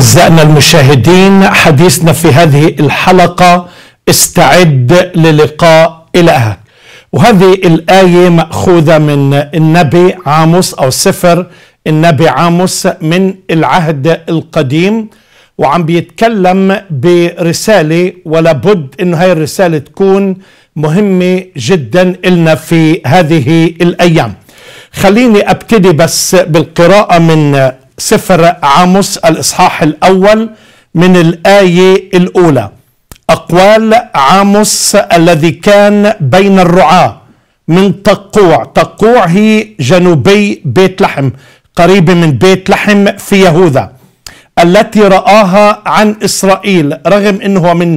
أعزائنا المشاهدين حديثنا في هذه الحلقة استعد للقاء إلهك وهذه الآية مأخوذة من النبي عاموس أو سفر النبي عاموس من العهد القديم وعم بيتكلم برسالة ولابد أن هاي الرسالة تكون مهمة جدا لنا في هذه الأيام خليني أبتدي بس بالقراءة من سفر عاموس الإصحاح الأول من الآية الأولى أقوال عاموس الذي كان بين الرعاة من تقوع تقوع هي جنوبي بيت لحم قريبة من بيت لحم في يهوذا التي رآها عن إسرائيل رغم أنه من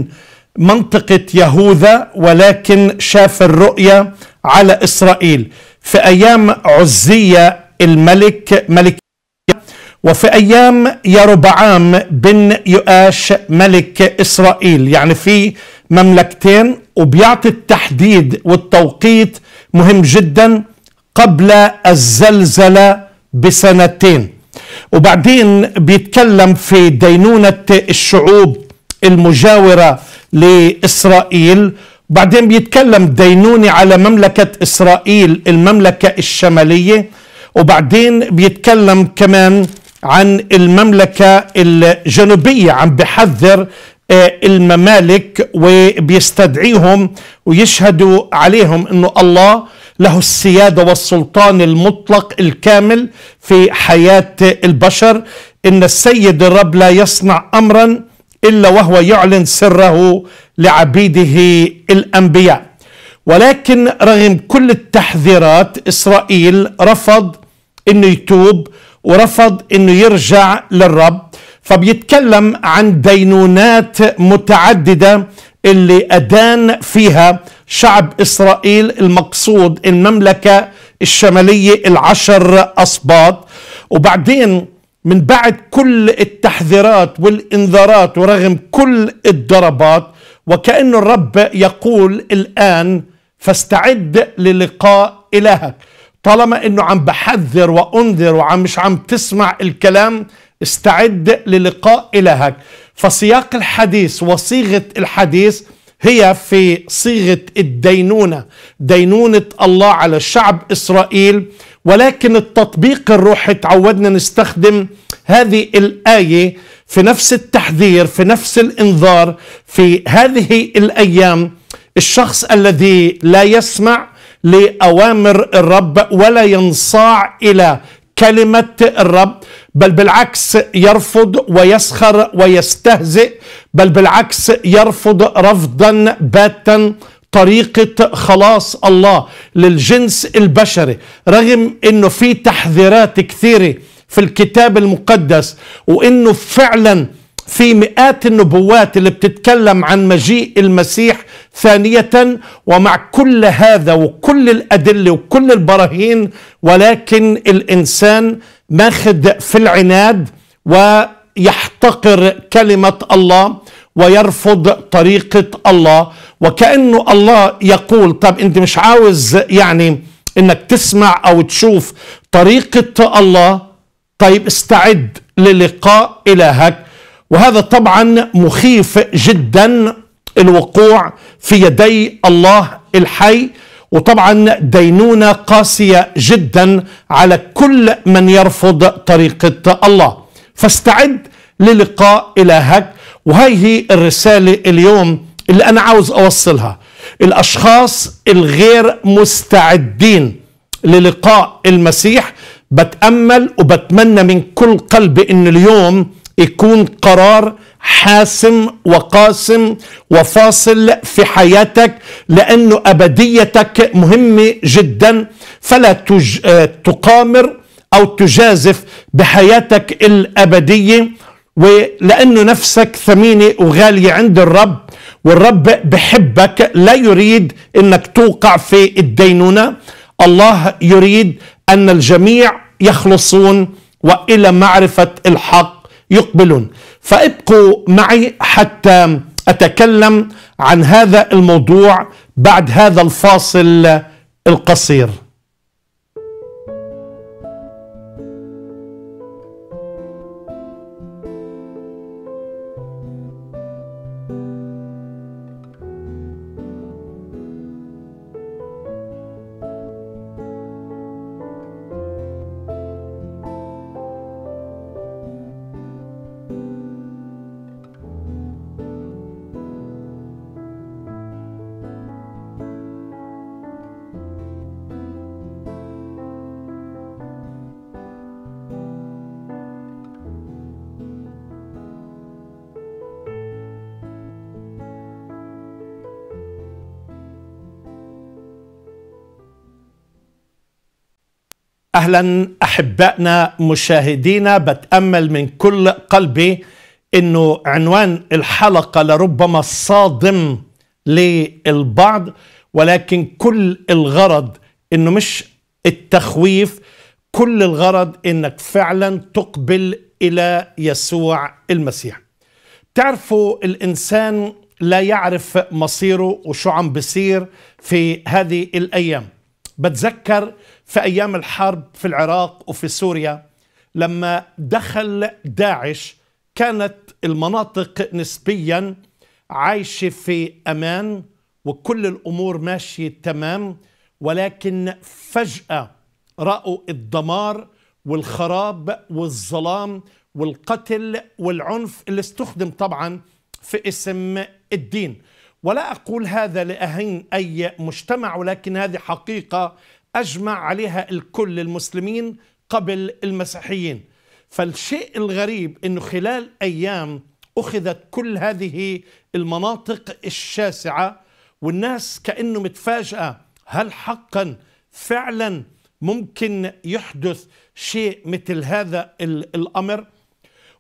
منطقة يهوذا ولكن شاف الرؤية على إسرائيل في أيام عزية الملك ملك وفي أيام يربعام بن يؤاش ملك إسرائيل يعني في مملكتين وبيعطي التحديد والتوقيت مهم جدا قبل الزلزلة بسنتين وبعدين بيتكلم في دينونة الشعوب المجاورة لإسرائيل وبعدين بيتكلم دينونة على مملكة إسرائيل المملكة الشمالية وبعدين بيتكلم كمان عن المملكة الجنوبية عم بحذر آه، الممالك وبيستدعيهم ويشهدوا عليهم انه الله له السيادة والسلطان المطلق الكامل في حياة البشر ان السيد الرب لا يصنع امرا الا وهو يعلن سره لعبيده الانبياء ولكن رغم كل التحذيرات اسرائيل رفض انه يتوب ورفض انه يرجع للرب فبيتكلم عن دينونات متعدده اللي ادان فيها شعب اسرائيل المقصود المملكه الشماليه العشر اصباط وبعدين من بعد كل التحذيرات والانذارات ورغم كل الضربات وكأن الرب يقول الآن فاستعد للقاء إلهك طالما انه عم بحذر وانذر وعم مش عم تسمع الكلام استعد للقاء الهك فسياق الحديث وصيغه الحديث هي في صيغه الدينونه دينونه الله على شعب اسرائيل ولكن التطبيق الروحي تعودنا نستخدم هذه الايه في نفس التحذير في نفس الانذار في هذه الايام الشخص الذي لا يسمع لأوامر الرب ولا ينصاع إلى كلمة الرب بل بالعكس يرفض ويسخر ويستهزئ بل بالعكس يرفض رفضا باتا طريقة خلاص الله للجنس البشري رغم انه في تحذيرات كثيرة في الكتاب المقدس وانه فعلا في مئات النبوات اللي بتتكلم عن مجيء المسيح ثانية ومع كل هذا وكل الأدلة وكل البراهين ولكن الإنسان ماخذ في العناد ويحتقر كلمة الله ويرفض طريقة الله وكأنه الله يقول طب أنت مش عاوز يعني انك تسمع او تشوف طريقة الله طيب استعد للقاء الهك وهذا طبعا مخيف جدا الوقوع في يدي الله الحي وطبعا دينونة قاسية جدا على كل من يرفض طريقة الله فاستعد للقاء إلهك وهي هي الرسالة اليوم اللي أنا عاوز أوصلها الأشخاص الغير مستعدين للقاء المسيح بتأمل وبتمنى من كل قلبي أن اليوم يكون قرار حاسم وقاسم وفاصل في حياتك لأن أبديتك مهمة جدا فلا تج... تقامر أو تجازف بحياتك الأبدية ولأنه نفسك ثمينة وغالية عند الرب والرب بحبك لا يريد أنك توقع في الدينونة الله يريد أن الجميع يخلصون وإلى معرفة الحق يقبلون فابقوا معي حتى اتكلم عن هذا الموضوع بعد هذا الفاصل القصير اهلا احبائنا مشاهدينا بتامل من كل قلبي انه عنوان الحلقه لربما صادم للبعض ولكن كل الغرض انه مش التخويف كل الغرض انك فعلا تقبل الى يسوع المسيح تعرفوا الانسان لا يعرف مصيره وشو عم بصير في هذه الايام بتذكر في ايام الحرب في العراق وفي سوريا لما دخل داعش كانت المناطق نسبيا عايشه في امان وكل الامور ماشيه تمام ولكن فجاه راوا الدمار والخراب والظلام والقتل والعنف اللي استخدم طبعا في اسم الدين ولا اقول هذا لاهين اي مجتمع ولكن هذه حقيقه أجمع عليها الكل المسلمين قبل المسيحيين فالشيء الغريب أنه خلال أيام أخذت كل هذه المناطق الشاسعة والناس كأنه متفاجأة هل حقا فعلا ممكن يحدث شيء مثل هذا الأمر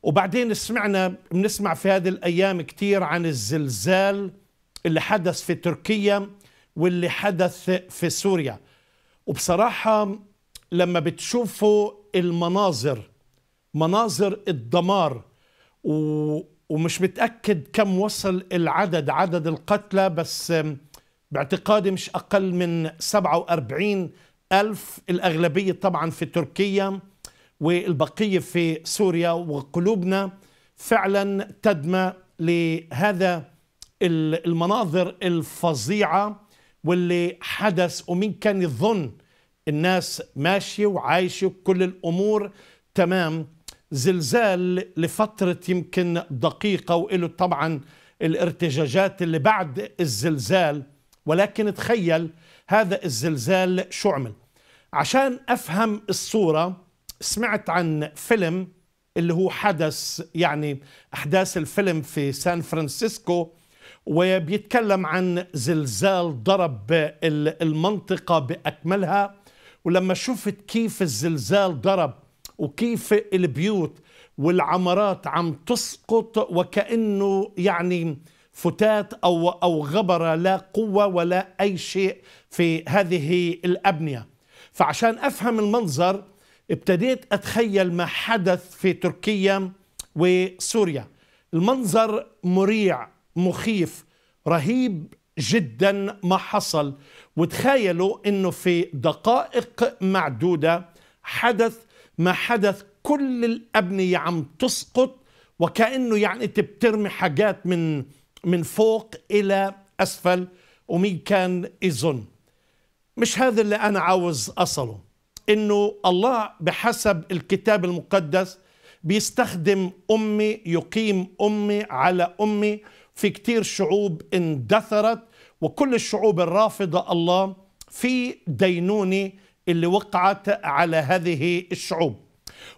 وبعدين سمعنا بنسمع في هذه الأيام كثير عن الزلزال اللي حدث في تركيا واللي حدث في سوريا وبصراحة لما بتشوفوا المناظر مناظر الدمار و... ومش متأكد كم وصل العدد عدد القتلى بس باعتقادي مش أقل من 47 ألف الأغلبية طبعا في تركيا والبقية في سوريا وقلوبنا فعلا تدمى لهذا المناظر الفظيعة واللي حدث ومين كان يظن الناس ماشية وعايشة وكل الأمور تمام زلزال لفترة يمكن دقيقة وإله طبعا الارتجاجات اللي بعد الزلزال ولكن تخيل هذا الزلزال شو عمل عشان أفهم الصورة سمعت عن فيلم اللي هو حدث يعني أحداث الفيلم في سان فرانسيسكو وبيتكلم عن زلزال ضرب المنطقة بأكملها ولما شفت كيف الزلزال ضرب وكيف البيوت والعمارات عم تسقط وكأنه يعني فتات أو, أو غبرة لا قوة ولا أي شيء في هذه الأبنية فعشان أفهم المنظر ابتديت أتخيل ما حدث في تركيا وسوريا المنظر مريع مخيف رهيب جدا ما حصل وتخيلوا انه في دقائق معدوده حدث ما حدث كل الابنيه عم تسقط وكانه يعني انت بترمي حاجات من من فوق الى اسفل ومين كان يظن مش هذا اللي انا عاوز اصله انه الله بحسب الكتاب المقدس بيستخدم امي يقيم امي على امي في كتير شعوب اندثرت وكل الشعوب الرافضة الله في دينونة اللي وقعت على هذه الشعوب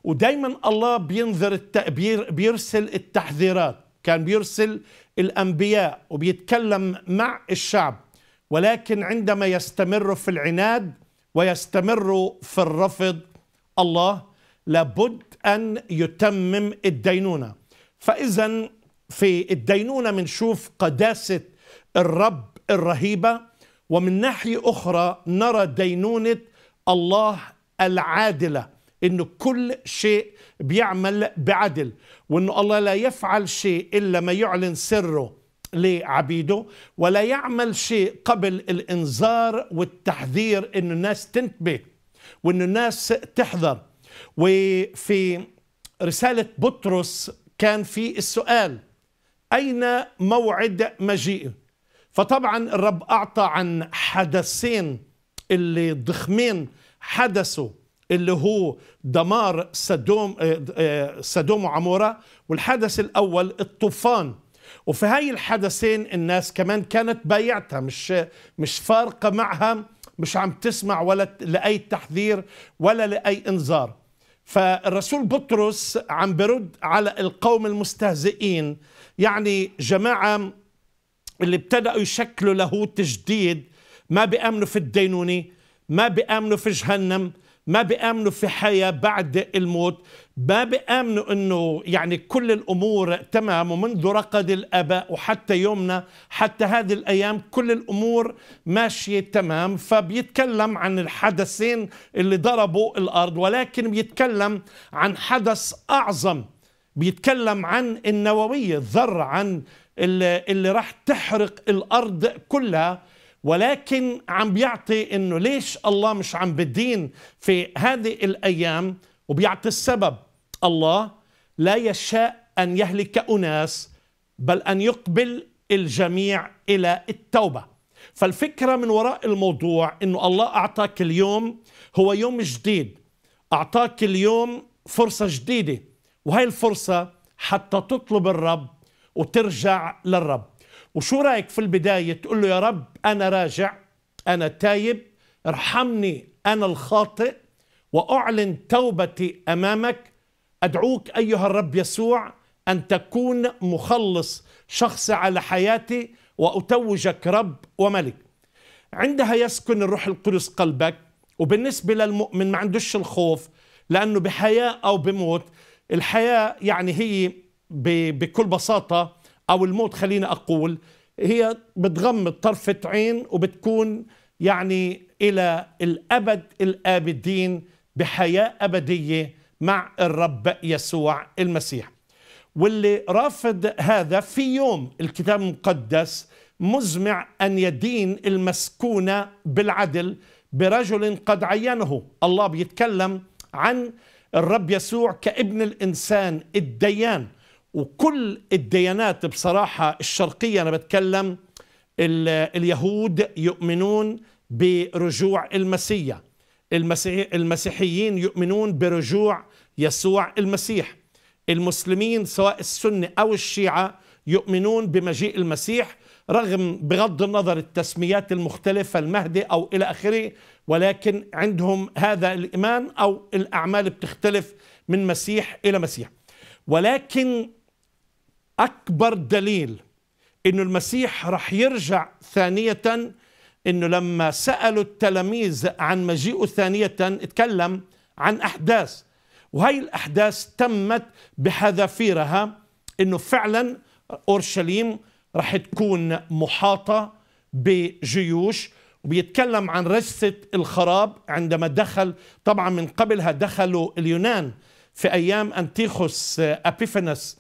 ودايما الله بينذر التأبير بيرسل التحذيرات كان بيرسل الأنبياء وبيتكلم مع الشعب ولكن عندما يستمر في العناد ويستمر في الرفض الله لابد أن يتمم الدينونة فإذا في الدينونة بنشوف قداسة الرب الرهيبة ومن ناحية أخرى نرى دينونة الله العادلة إنه كل شيء بيعمل بعدل وإنه الله لا يفعل شيء إلا ما يعلن سره لعبيده ولا يعمل شيء قبل الإنذار والتحذير إنه الناس تنتبه وإنه الناس تحذر وفي رسالة بطرس كان في السؤال أين موعد مجيئه فطبعا الرب أعطى عن حدثين اللي ضخمين حدثوا اللي هو دمار سدوم آه، آه، سدوم وعمورة والحدث الأول الطوفان وفي هاي الحدثين الناس كمان كانت بايعتها مش مش فارقة معها مش عم تسمع ولا لأي تحذير ولا لأي إنذار فالرسول بطرس عم برد على القوم المستهزئين يعني جماعة اللي ابتدأوا يشكلوا لاهوت جديد ما بيأمنوا في الدينونة ما بيأمنوا في جهنم ما بيأمنوا في حياة بعد الموت ما بيأمنوا أنه يعني كل الأمور تمام ومنذ رقد الآباء وحتى يومنا حتى هذه الأيام كل الأمور ماشية تمام فبيتكلم عن الحدثين اللي ضربوا الأرض ولكن بيتكلم عن حدث أعظم بيتكلم عن النووية الذرة عن اللي, اللي راح تحرق الأرض كلها ولكن عم بيعطي انه ليش الله مش عم بدين في هذه الايام وبيعطي السبب الله لا يشاء ان يهلك اناس بل ان يقبل الجميع الى التوبه فالفكره من وراء الموضوع انه الله اعطاك اليوم هو يوم جديد اعطاك اليوم فرصه جديده وهي الفرصة حتى تطلب الرب وترجع للرب وشو رايك في البداية تقول له يا رب أنا راجع أنا تايب ارحمني أنا الخاطئ وأعلن توبتي أمامك أدعوك أيها الرب يسوع أن تكون مخلص شخص على حياتي وأتوجك رب وملك عندها يسكن الروح القدس قلبك وبالنسبة للمؤمن ما عندوش الخوف لأنه بحياة أو بموت الحياة يعني هي بكل بساطة أو الموت خليني أقول هي بتغمض طرفة عين وبتكون يعني إلى الأبد الآبدين بحياة أبدية مع الرب يسوع المسيح واللي رافض هذا في يوم الكتاب المقدس مزمع أن يدين المسكونة بالعدل برجل قد عينه الله بيتكلم عن الرب يسوع كابن الانسان الديان وكل الديانات بصراحه الشرقيه انا بتكلم اليهود يؤمنون برجوع المسيح المسيحيين يؤمنون برجوع يسوع المسيح المسلمين سواء السنة أو الشيعة يؤمنون بمجيء المسيح رغم بغض النظر التسميات المختلفة المهدي أو إلى آخره ولكن عندهم هذا الإيمان أو الأعمال بتختلف من مسيح إلى مسيح ولكن أكبر دليل أن المسيح رح يرجع ثانية أنه لما سألوا التلاميذ عن مجيئه ثانية اتكلم عن أحداث وهي الأحداث تمت بحذافيرها أنه فعلا أورشليم رح تكون محاطة بجيوش وبيتكلم عن رجسة الخراب عندما دخل طبعا من قبلها دخلوا اليونان في أيام أنتيخوس أبيفنس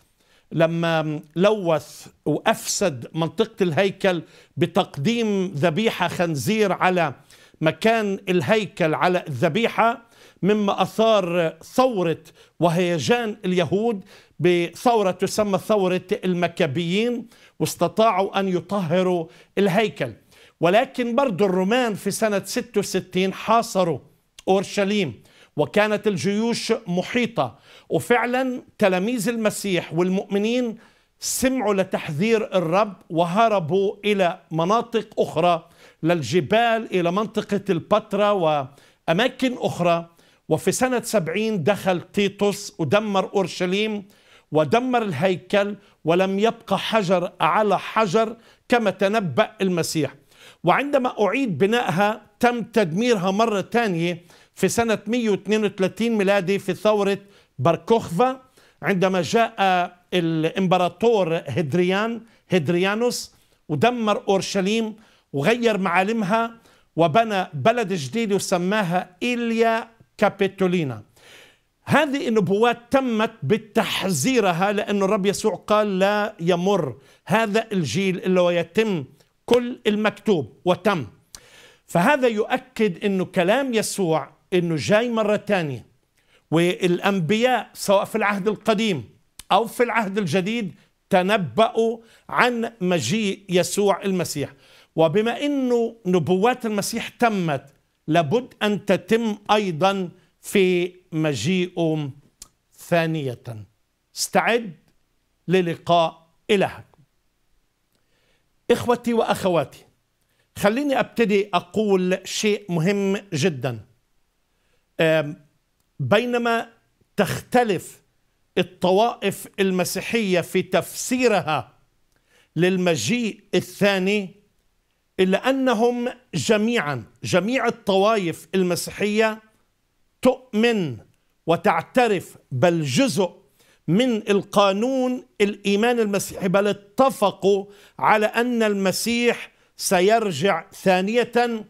لما لوث وأفسد منطقة الهيكل بتقديم ذبيحة خنزير على مكان الهيكل على الذبيحة مما أثار ثورة وهيجان اليهود بثورة تسمى ثورة المكابيين واستطاعوا أن يطهروا الهيكل ولكن برضو الرومان في سنة 66 حاصروا أورشليم وكانت الجيوش محيطة وفعلا تلاميذ المسيح والمؤمنين سمعوا لتحذير الرب وهربوا إلى مناطق أخرى للجبال إلى منطقة البتراء وأماكن أخرى وفي سنة سبعين دخل تيتوس ودمر أورشليم ودمر الهيكل ولم يبقى حجر على حجر كما تنبأ المسيح وعندما أعيد بنائها تم تدميرها مرة ثانية في سنة 132 ميلادي في ثورة باركوخفا عندما جاء الإمبراطور هدريان هدريانوس ودمر أورشليم وغير معالمها وبنى بلد جديد وسماها إيليا كابيتولينا هذه النبوات تمت بتحذيرها لأن الرب يسوع قال لا يمر هذا الجيل إلا ويتم كل المكتوب وتم فهذا يؤكد أنه كلام يسوع أنه جاي مرة ثانية والأنبياء سواء في العهد القديم أو في العهد الجديد تنبأوا عن مجيء يسوع المسيح وبما أنه نبوات المسيح تمت لابد أن تتم أيضا في مجيئه ثانية استعد للقاء إلهك إخوتي وأخواتي خليني أبتدي أقول شيء مهم جدا بينما تختلف الطوائف المسيحية في تفسيرها للمجيء الثاني إلا أنهم جميعا جميع الطوائف المسيحية تؤمن وتعترف بل جزء من القانون الإيمان المسيحي بل اتفقوا على أن المسيح سيرجع ثانية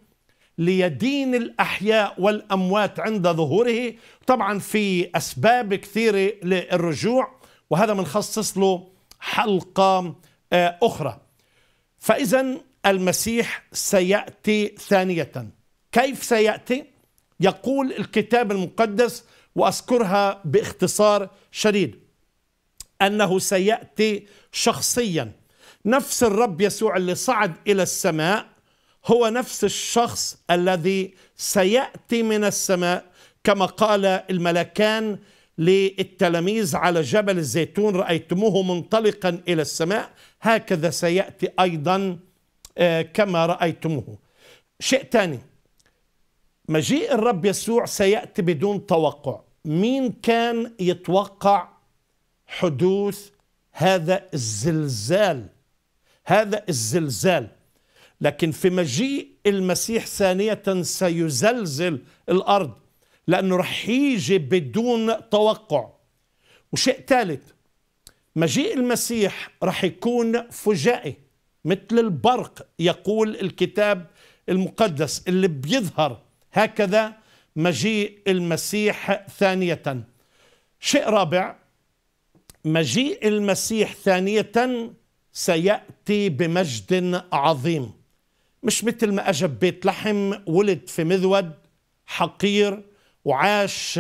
ليدين الأحياء والأموات عند ظهوره طبعا في أسباب كثيرة للرجوع وهذا بنخصص له حلقة آه، أخرى فإذا المسيح سياتي ثانيه كيف سياتي يقول الكتاب المقدس واذكرها باختصار شديد انه سياتي شخصيا نفس الرب يسوع اللي صعد الى السماء هو نفس الشخص الذي سياتي من السماء كما قال الملكان للتلاميذ على جبل الزيتون رايتموه منطلقا الى السماء هكذا سياتي ايضا آه، كما رأيتموه شيء ثاني مجيء الرب يسوع سيأتي بدون توقع مين كان يتوقع حدوث هذا الزلزال هذا الزلزال لكن في مجيء المسيح ثانية سيزلزل الأرض لأنه رح يجي بدون توقع وشيء ثالث مجيء المسيح رح يكون فجائي مثل البرق يقول الكتاب المقدس اللي بيظهر هكذا مجيء المسيح ثانية شيء رابع مجيء المسيح ثانية سيأتي بمجد عظيم مش مثل ما أجب ببيت لحم ولد في مذود حقير وعاش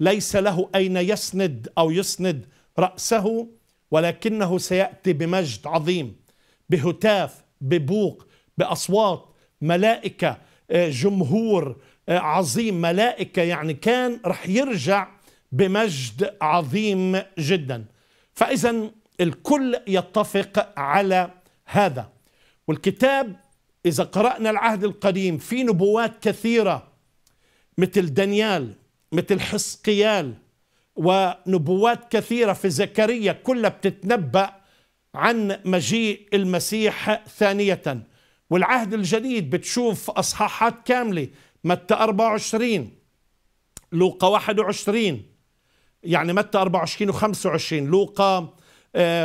ليس له أين يسند أو يسند رأسه ولكنه سيأتي بمجد عظيم بهتاف ببوق باصوات ملائكه آه، جمهور آه، عظيم ملائكه يعني كان رح يرجع بمجد عظيم جدا فاذا الكل يتفق على هذا والكتاب اذا قرانا العهد القديم في نبوات كثيره مثل دانيال مثل حسقيال ونبوات كثيره في زكريا كلها بتتنبأ عن مجيء المسيح ثانية والعهد الجديد بتشوف أصحاحات كاملة متى 24 لوقا 21 يعني متى 24 و25 لوقا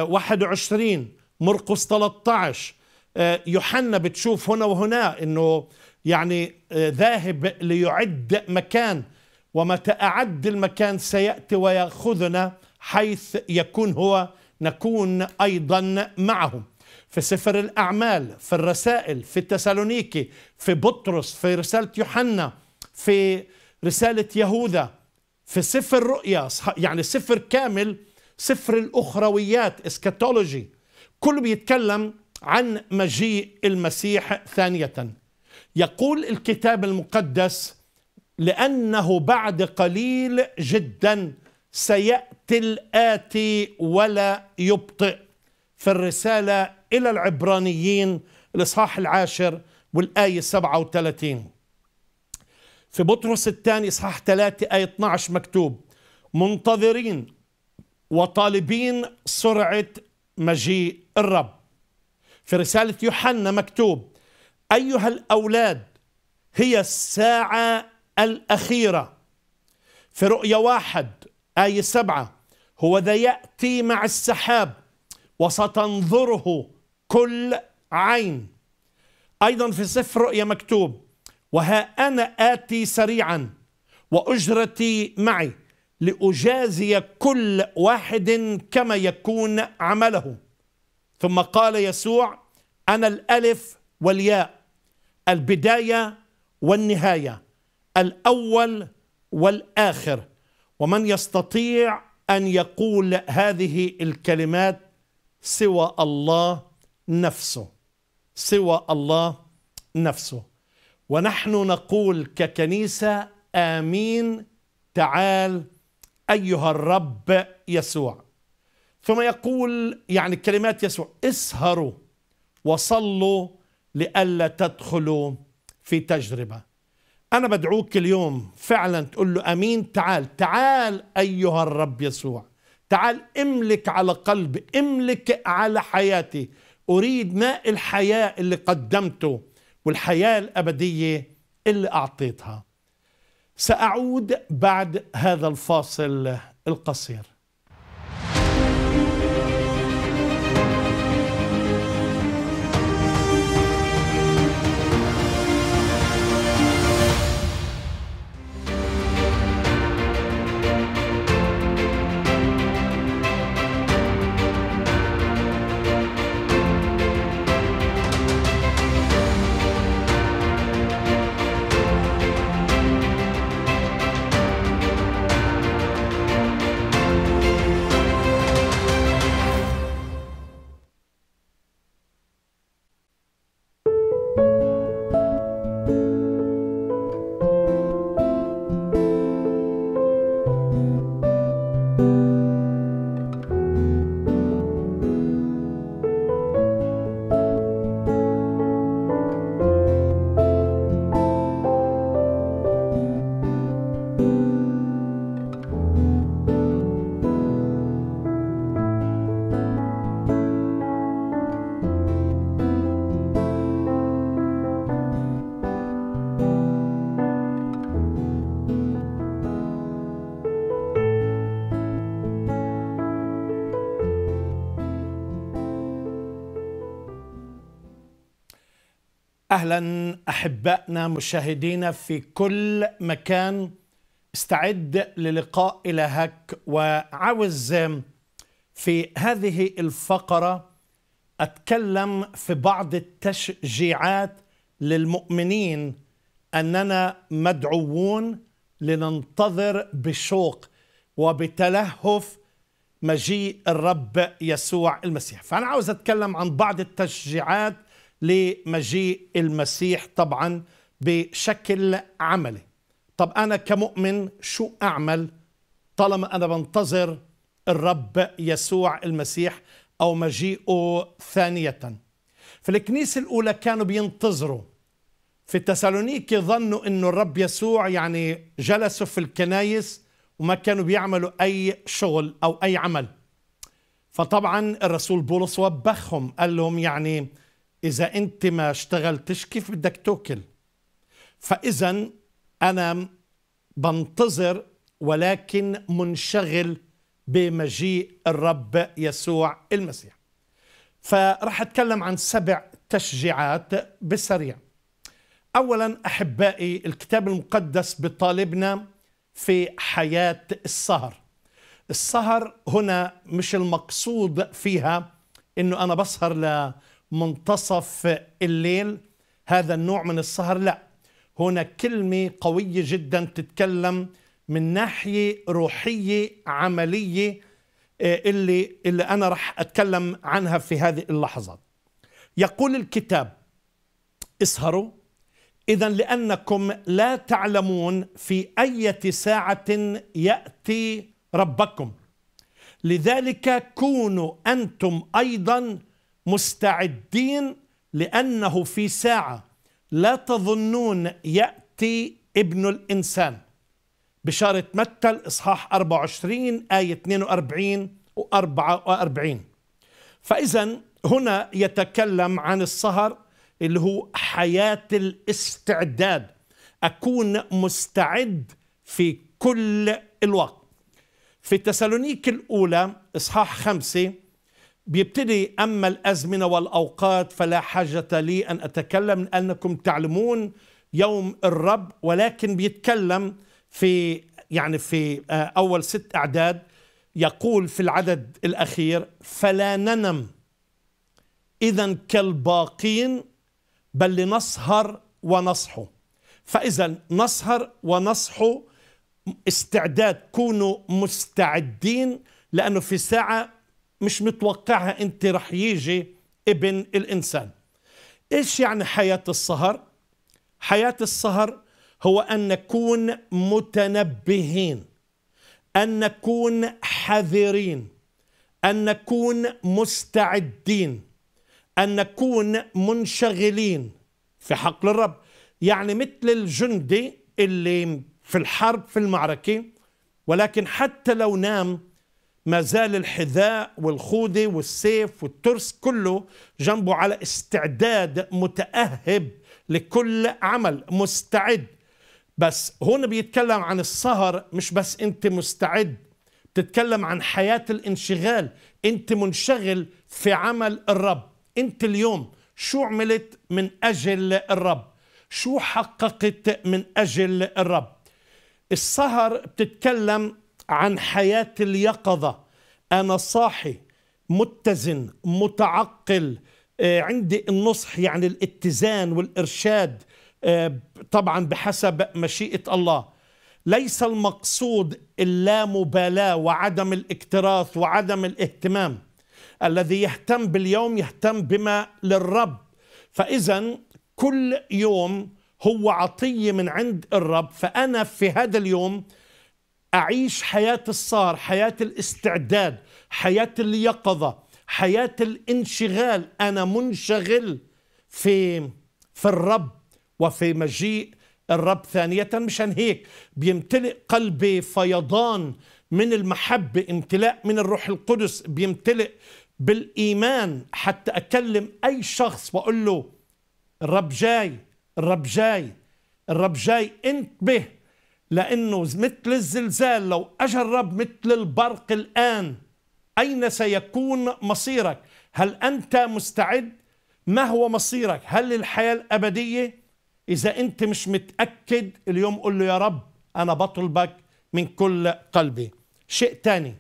21 آه، مرقس 13 آه، يوحنا بتشوف هنا وهنا انه يعني آه، ذاهب ليعد مكان ومتى اعد المكان سياتي وياخذنا حيث يكون هو نكون أيضا معهم في سفر الأعمال في الرسائل في التسالونيكي في بطرس في رسالة يوحنا في رسالة يهوذا في سفر رؤيا يعني سفر كامل سفر الأخرويات اسكاتولوجي كله بيتكلم عن مجيء المسيح ثانية يقول الكتاب المقدس لأنه بعد قليل جداً سيأتي الآتي ولا يبطئ في الرسالة إلى العبرانيين الإصحاح العاشر والآية 37 في بطرس الثاني إصحاح 3 آية 12 مكتوب منتظرين وطالبين سرعة مجيء الرب في رسالة يوحنا مكتوب أيها الأولاد هي الساعة الأخيرة في رؤية واحد آية سبعة هو ذا يأتي مع السحاب وستنظره كل عين أيضا في سفر رؤيا مكتوب وها أنا آتي سريعا وأجرتي معي لأجازي كل واحد كما يكون عمله ثم قال يسوع أنا الألف والياء البداية والنهاية الأول والآخر ومن يستطيع ان يقول هذه الكلمات سوى الله نفسه سوى الله نفسه ونحن نقول ككنيسه امين تعال ايها الرب يسوع ثم يقول يعني كلمات يسوع اسهروا وصلوا لئلا تدخلوا في تجربه أنا بدعوك اليوم فعلا تقول له أمين تعال تعال أيها الرب يسوع تعال املك على قلبي املك على حياتي أريد ماء الحياة اللي قدمته والحياة الأبدية اللي أعطيتها سأعود بعد هذا الفاصل القصير اهلا احبائنا مشاهدينا في كل مكان استعد للقاء الهك وعاوز في هذه الفقره اتكلم في بعض التشجيعات للمؤمنين اننا مدعوون لننتظر بشوق وبتلهف مجيء الرب يسوع المسيح فانا عاوز اتكلم عن بعض التشجيعات لمجيء المسيح طبعا بشكل عملي طب أنا كمؤمن شو أعمل طالما أنا بنتظر الرب يسوع المسيح أو مجيئه ثانية في الكنيسة الأولى كانوا بينتظروا في تسالونيكي ظنوا أنه الرب يسوع يعني جلسوا في الكنايس وما كانوا بيعملوا أي شغل أو أي عمل فطبعا الرسول بولس وبخهم قال لهم يعني إذا أنت ما اشتغلتش كيف بدك تاكل فإذا أنا بنتظر ولكن منشغل بمجيء الرب يسوع المسيح فرح أتكلم عن سبع تشجيعات بسريع أولا أحبائي الكتاب المقدس بطالبنا في حياة السهر السهر هنا مش المقصود فيها انه انا بسهر ل منتصف الليل هذا النوع من السهر لا هنا كلمة قوية جدا تتكلم من ناحية روحية عملية آه، اللي, اللي أنا رح أتكلم عنها في هذه اللحظة يقول الكتاب اسهروا إذا لأنكم لا تعلمون في أي ساعة يأتي ربكم لذلك كونوا أنتم أيضا مستعدين لأنه في ساعة لا تظنون يأتي ابن الإنسان بشارة متى الإصحاح 24 آية 42 و 44 فإذا هنا يتكلم عن السهر اللي هو حياة الاستعداد أكون مستعد في كل الوقت في تسالونيك الأولى إصحاح خمسة بيبتدي أما الأزمنة والأوقات فلا حاجة لي أن أتكلم لأنكم تعلمون يوم الرب ولكن بيتكلم في يعني في آه، أول ست أعداد يقول في العدد الأخير فلا ننم إذا كالباقين بل لنسهر ونصحو فإذا نسهر ونصحو استعداد كونوا مستعدين لأنه في ساعة مش متوقعها انت رح يجي ابن الانسان ايش يعني حياه السهر حياه السهر هو ان نكون متنبهين ان نكون حذرين ان نكون مستعدين ان نكون منشغلين في حقل الرب يعني مثل الجندي اللي في الحرب في المعركه ولكن حتى لو نام ما زال الحذاء والخوذة والسيف والترس كله جنبه على استعداد متأهب لكل عمل مستعد بس هون بيتكلم عن السهر مش بس انت مستعد بتتكلم عن حياة الانشغال انت منشغل في عمل الرب انت اليوم شو عملت من أجل الرب شو حققت من أجل الرب السهر بتتكلم عن حياة اليقظة أنا صاحي متزن متعقل آه، عندي النصح يعني الاتزان والإرشاد آه، طبعا بحسب مشيئة الله ليس المقصود اللامبالاة وعدم الاكتراث وعدم الاهتمام الذي يهتم باليوم يهتم بما للرب فإذا كل يوم هو عطية من عند الرب فأنا في هذا اليوم أعيش حياة الصار حياة الاستعداد حياة اليقظة حياة الانشغال أنا منشغل في في الرب وفي مجيء الرب ثانية مشان هيك بيمتلئ قلبي فيضان من المحبة امتلاء من الروح القدس بيمتلئ بالإيمان حتى أكلم أي شخص وأقول له الرب جاي الرب جاي الرب جاي انتبه لأنه مثل الزلزال لو أجرب مثل البرق الآن أين سيكون مصيرك هل أنت مستعد ما هو مصيرك هل الحياة الأبدية إذا أنت مش متأكد اليوم قل له يا رب أنا بطلبك من كل قلبي شيء تاني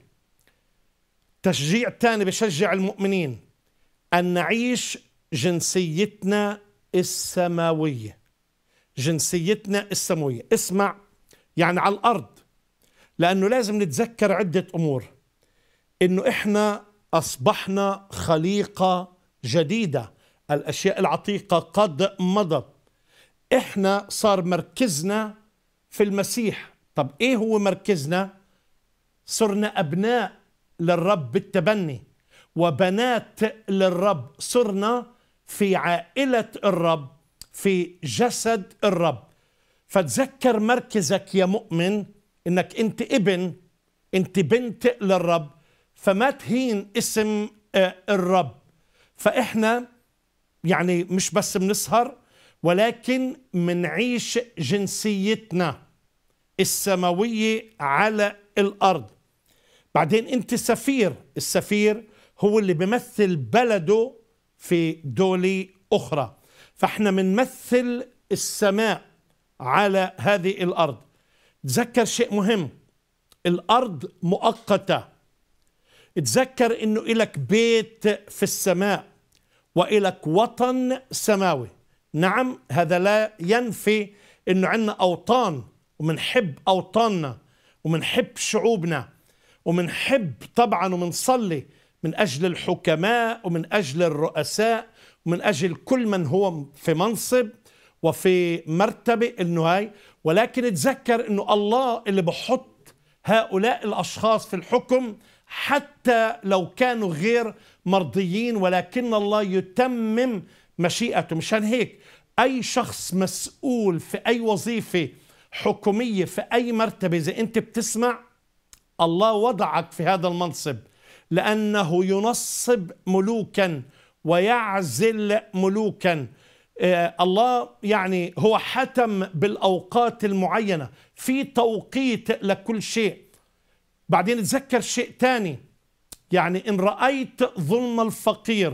تشجيع تاني بشجع المؤمنين أن نعيش جنسيتنا السماوية جنسيتنا السماوية اسمع يعني على الارض لانه لازم نتذكر عده امور انه احنا اصبحنا خليقه جديده الاشياء العتيقه قد مضت احنا صار مركزنا في المسيح طب ايه هو مركزنا صرنا ابناء للرب بالتبني وبنات للرب صرنا في عائله الرب في جسد الرب فتذكر مركزك يا مؤمن انك انت ابن انت بنت للرب فما تهين اسم آه، الرب فاحنا يعني مش بس بنسهر ولكن منعيش جنسيتنا السماوية على الأرض بعدين أنت سفير السفير هو اللي بيمثل بلده في دولة أخرى فإحنا بنمثل السماء على هذه الارض تذكر شيء مهم الارض مؤقته تذكر انه الك بيت في السماء والك وطن سماوي نعم هذا لا ينفي انه عندنا اوطان ومنحب اوطاننا ومنحب شعوبنا ومنحب طبعا ومنصلي من اجل الحكماء ومن اجل الرؤساء ومن اجل كل من هو في منصب وفي مرتبة انه هاي ولكن اتذكر انه الله اللي بحط هؤلاء الاشخاص في الحكم حتى لو كانوا غير مرضيين ولكن الله يتمم مشيئته مشان هيك اي شخص مسؤول في اي وظيفه حكوميه في اي مرتبه اذا انت بتسمع الله وضعك في هذا المنصب لانه ينصب ملوكا ويعزل ملوكا آه، الله يعني هو حتم بالأوقات المعينة في توقيت لكل شيء بعدين اتذكر شيء تاني يعني إن رأيت ظلم الفقير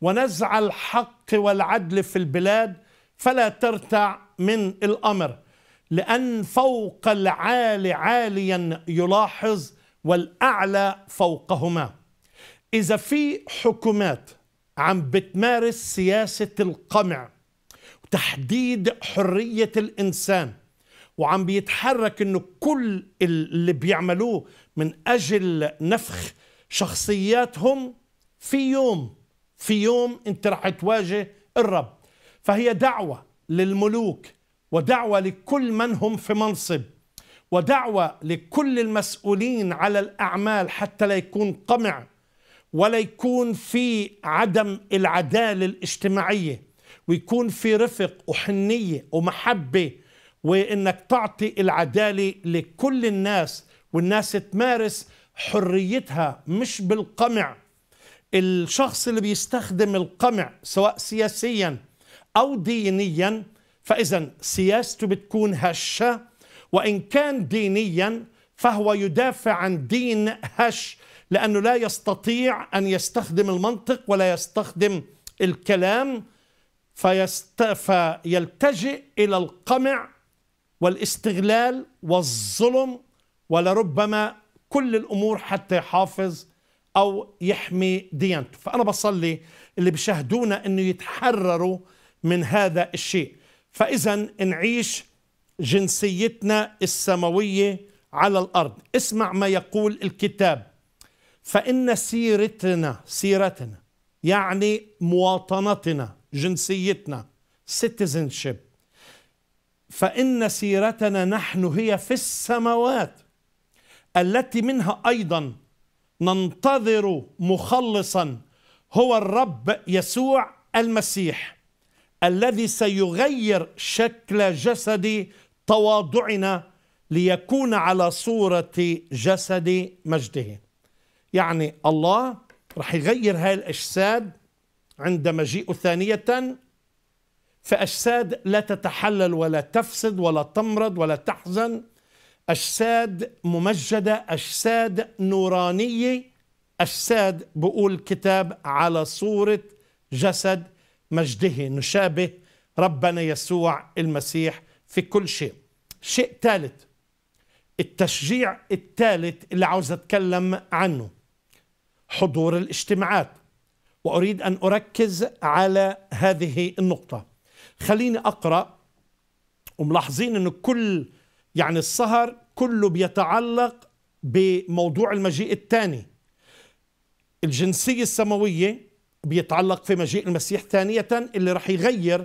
ونزع الحق والعدل في البلاد فلا ترتع من الأمر لأن فوق العالي عاليا يلاحظ والأعلى فوقهما إذا في حكومات عم بتمارس سياسة القمع وتحديد حرية الإنسان وعم بيتحرك انه كل اللي بيعملوه من اجل نفخ شخصياتهم في يوم في يوم انت رح تواجه الرب فهي دعوه للملوك ودعوه لكل من هم في منصب ودعوه لكل المسؤولين على الاعمال حتى لا يكون قمع ولا يكون في عدم العدالة الاجتماعية ويكون في رفق وحنية ومحبة وإنك تعطي العدالة لكل الناس والناس تمارس حريتها مش بالقمع الشخص اللي بيستخدم القمع سواء سياسيا أو دينيا فإذا سياسته بتكون هشة وإن كان دينيا فهو يدافع عن دين هش لأنه لا يستطيع أن يستخدم المنطق ولا يستخدم الكلام فيست... فيلتجئ إلى القمع والاستغلال والظلم ولربما كل الأمور حتى يحافظ أو يحمي ديانته فأنا بصلي اللي بيشاهدونا أنه يتحرروا من هذا الشيء فإذا نعيش جنسيتنا السماوية على الأرض اسمع ما يقول الكتاب فإن سيرتنا سيرتنا يعني مواطنتنا جنسيتنا citizenship فإن سيرتنا نحن هي في السماوات التي منها أيضا ننتظر مخلصا هو الرب يسوع المسيح الذي سيغير شكل جسد تواضعنا ليكون على صورة جسد مجده يعني الله رح يغير هاي الأجساد عند مجيئه ثانية فأجساد لا تتحلل ولا تفسد ولا تمرض ولا تحزن أجساد ممجدة أجساد نورانية أجساد بقول الكتاب على صورة جسد مجده نشابه ربنا يسوع المسيح في كل شيء شيء ثالث التشجيع الثالث اللي عاوز أتكلم عنه حضور الاجتماعات واريد ان اركز على هذه النقطه خليني اقرا وملاحظين انه كل يعني السهر كله بيتعلق بموضوع المجيء الثاني الجنسيه السماويه بيتعلق في مجيء المسيح ثانيه اللي راح يغير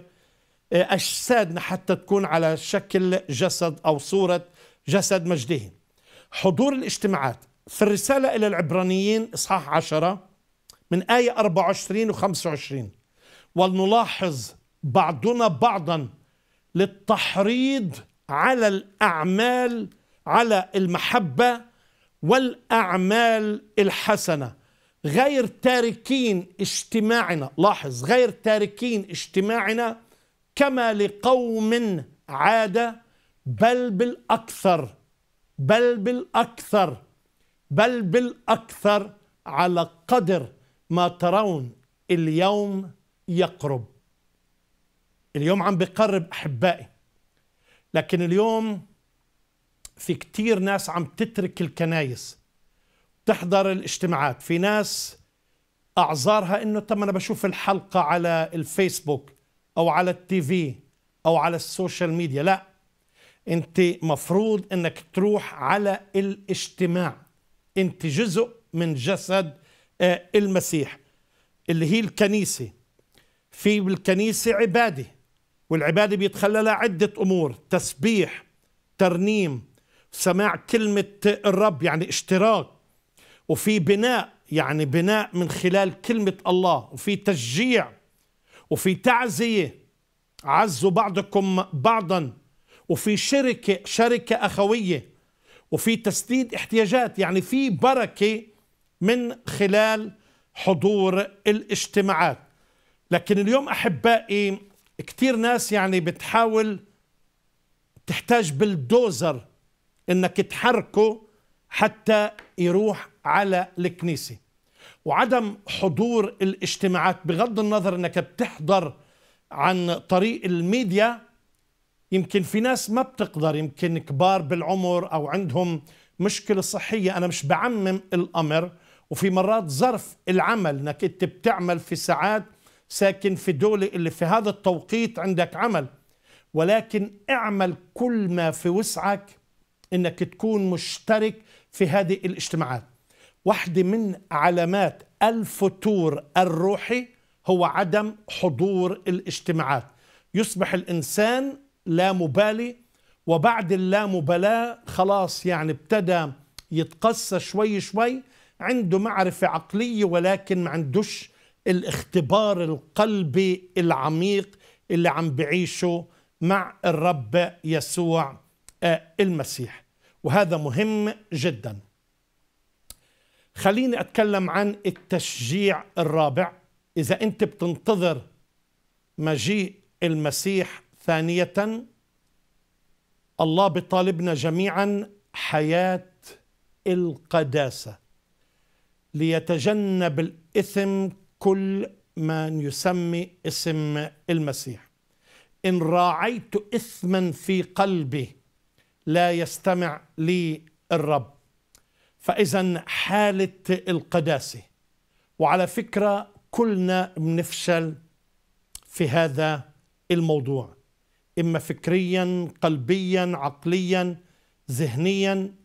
آه، اجسادنا حتى تكون على شكل جسد او صوره جسد مجده حضور الاجتماعات في الرسالة إلى العبرانيين إصحاح عشرة من آية 24 و 25 ولنلاحظ بعضنا بعضا للتحريض على الأعمال على المحبة والأعمال الحسنة غير تاركين اجتماعنا لاحظ غير تاركين اجتماعنا كما لقوم عادة بل بالأكثر بل بالأكثر بل بالاكثر على قدر ما ترون اليوم يقرب اليوم عم بقرب احبائي لكن اليوم في كتير ناس عم تترك الكنايس تحضر الاجتماعات في ناس اعذارها انه تم انا بشوف الحلقه على الفيسبوك او على التي في او على السوشيال ميديا لا انت مفروض انك تروح على الاجتماع انت جزء من جسد آه، المسيح اللي هي الكنيسة في الكنيسة عبادة والعبادة بيتخللها عدة أمور تسبيح ترنيم سماع كلمة الرب يعني اشتراك وفي بناء يعني بناء من خلال كلمة الله وفي تشجيع وفي تعزية عزوا بعضكم بعضا وفي شركة شركة أخوية وفي تسديد احتياجات يعني في بركة من خلال حضور الاجتماعات لكن اليوم أحبائي كثير ناس يعني بتحاول تحتاج بالدوزر انك تحركه حتى يروح على الكنيسة وعدم حضور الاجتماعات بغض النظر انك بتحضر عن طريق الميديا يمكن في ناس ما بتقدر يمكن كبار بالعمر أو عندهم مشكلة صحية أنا مش بعمم الأمر وفي مرات ظرف العمل انك انت بتعمل في ساعات ساكن في دولة اللي في هذا التوقيت عندك عمل ولكن اعمل كل ما في وسعك انك تكون مشترك في هذه الاجتماعات واحدة من علامات الفتور الروحي هو عدم حضور الاجتماعات يصبح الإنسان لا مبالي وبعد اللامبالاة خلاص يعني ابتدى يتقصى شوي شوي عنده معرفة عقلية ولكن ما عندوش الاختبار القلبي العميق اللي عم بعيشه مع الرب يسوع آه، المسيح وهذا مهم جدا خليني أتكلم عن التشجيع الرابع إذا أنت بتنتظر مجيء المسيح ثانية الله بيطالبنا جميعا حياة القداسة ليتجنب الإثم كل من يسمي اسم المسيح إن راعيت إثما في قلبي لا يستمع لي الرب فإذا حالة القداسة وعلى فكرة كلنا بنفشل في هذا الموضوع إما فكريا قلبيا عقليا ذهنيا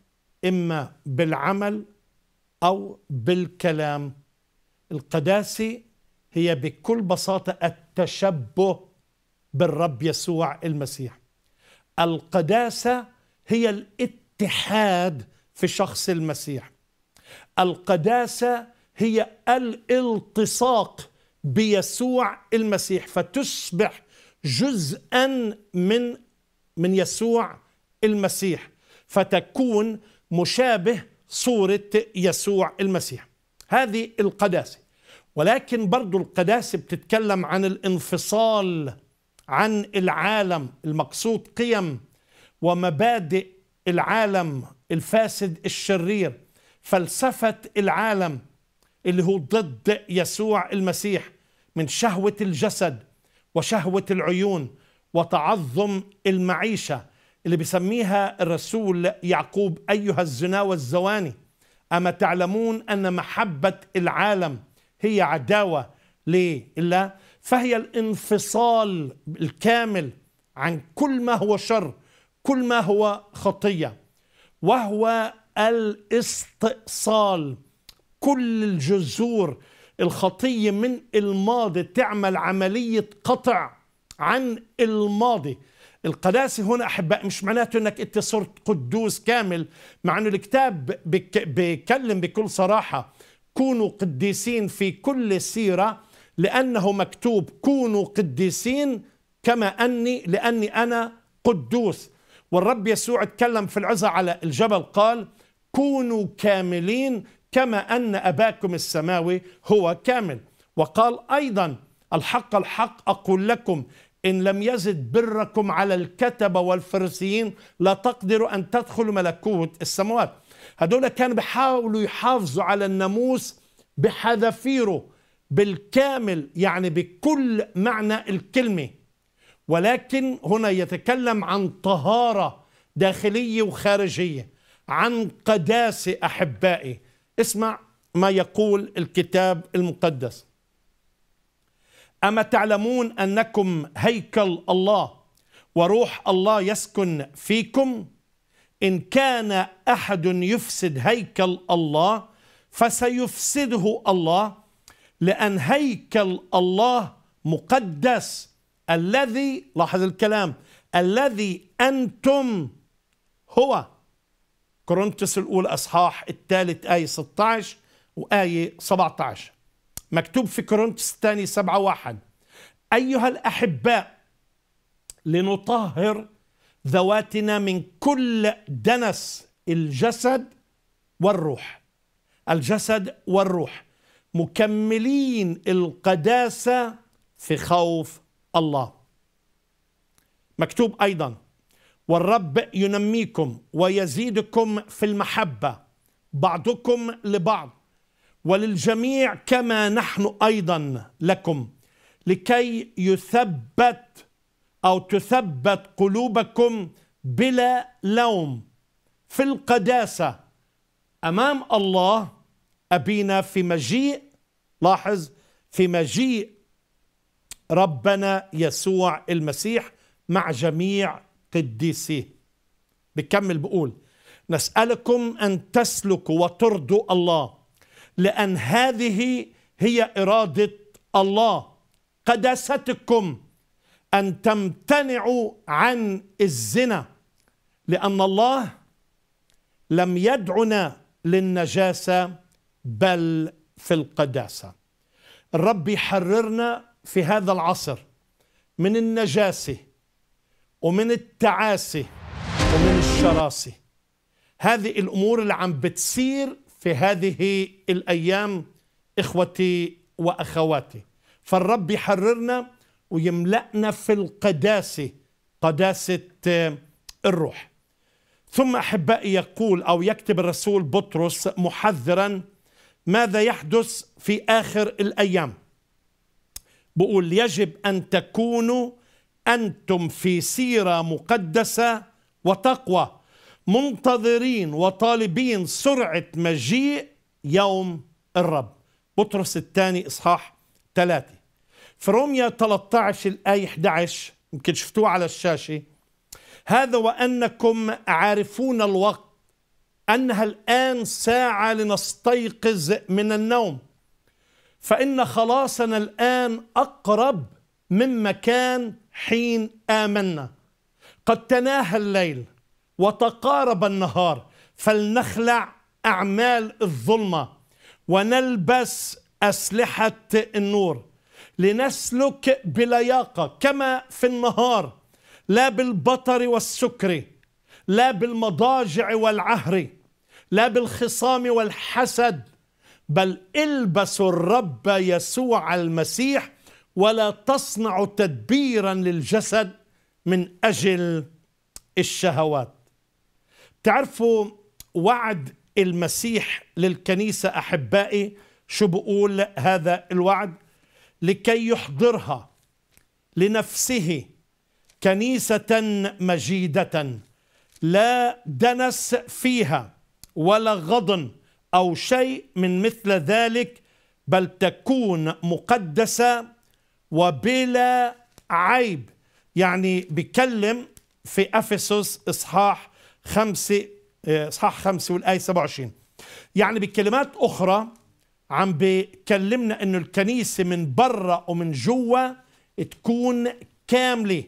إما بالعمل أو بالكلام القداسة هي بكل بساطة التشبه بالرب يسوع المسيح القداسة هي الاتحاد في شخص المسيح القداسة هي الالتصاق بيسوع المسيح فتصبح جزءا من من يسوع المسيح فتكون مشابه صورة يسوع المسيح هذه القداسة ولكن برضو القداسة بتتكلم عن الانفصال عن العالم المقصود قيم ومبادئ العالم الفاسد الشرير فلسفة العالم اللي هو ضد يسوع المسيح من شهوة الجسد وشهوة العيون وتعظم المعيشة اللي بيسميها الرسول يعقوب أيها الزنا والزواني أما تعلمون أن محبة العالم هي عداوة لله فهي الانفصال الكامل عن كل ما هو شر كل ما هو خطية وهو الاستئصال كل الجذور الخطية من الماضي تعمل عملية قطع عن الماضي القداسة هنا أحباء مش معناته أنك أنت صرت قدوس كامل مع أنه الكتاب بيكلم بكل صراحة كونوا قديسين في كل سيرة لأنه مكتوب كونوا قديسين كما أني لأني أنا قدوس والرب يسوع تكلم في العزة على الجبل قال كونوا كاملين كما أن أباكم السماوي هو كامل وقال أيضا الحق الحق أقول لكم إن لم يزد بركم على الكتبة والفرسيين لا تقدروا أن تدخلوا ملكوت السماوات هدول كانوا بيحاولوا يحافظوا على الناموس بحذافيره بالكامل يعني بكل معنى الكلمة ولكن هنا يتكلم عن طهارة داخلية وخارجية عن قداسة أحبائي اسمع ما يقول الكتاب المقدس اما تعلمون انكم هيكل الله وروح الله يسكن فيكم ان كان احد يفسد هيكل الله فسيفسده الله لان هيكل الله مقدس الذي لاحظ الكلام الذي انتم هو كورنثوس الأولى أصحاح الثالث آية 16 وآية 17 مكتوب في كورنثوس الثاني 7 1 أيها الأحباء لنطهر ذواتنا من كل دنس الجسد والروح الجسد والروح مكملين القداسة في خوف الله مكتوب أيضا والرب ينميكم ويزيدكم في المحبة بعضكم لبعض وللجميع كما نحن أيضا لكم لكي يثبت أو تثبت قلوبكم بلا لوم في القداسة أمام الله أبينا في مجيء لاحظ في مجيء ربنا يسوع المسيح مع جميع قديسيه بكمل بقول نسألكم أن تسلكوا وترضوا الله لأن هذه هي إرادة الله قداستكم أن تمتنعوا عن الزنا لأن الله لم يدعنا للنجاسة بل في القداسة الرب يحررنا في هذا العصر من النجاسه ومن التعاسة ومن الشراسة هذه الأمور اللي عم بتصير في هذه الأيام إخوتي وأخواتي فالرب يحررنا ويملأنا في القداسة قداسة آه، الروح ثم أحبائي يقول أو يكتب الرسول بطرس محذرا ماذا يحدث في آخر الأيام بقول يجب أن تكونوا أنتم في سيرة مقدسة وتقوى منتظرين وطالبين سرعة مجيء يوم الرب بطرس الثاني إصحاح ثلاثة في روميا 13 الآية 11 يمكن شفتوه على الشاشة هذا وأنكم عارفون الوقت أنها الآن ساعة لنستيقظ من النوم فإن خلاصنا الآن أقرب مما كان حين آمنا قد تناهى الليل وتقارب النهار فلنخلع أعمال الظلمة ونلبس أسلحة النور لنسلك بلياقة كما في النهار لا بالبطر والسكر لا بالمضاجع والعهر لا بالخصام والحسد بل البسوا الرب يسوع المسيح ولا تصنع تدبيرا للجسد من اجل الشهوات تعرفوا وعد المسيح للكنيسه احبائي شو بقول هذا الوعد لكي يحضرها لنفسه كنيسه مجيده لا دنس فيها ولا غضن او شيء من مثل ذلك بل تكون مقدسه وبلا عيب يعني بيتكلم في افسس اصحاح خمسة آه، اصحاح خمسة والايه 27 يعني بكلمات اخرى عم بكلمنا انه الكنيسه من برا ومن جوا تكون كامله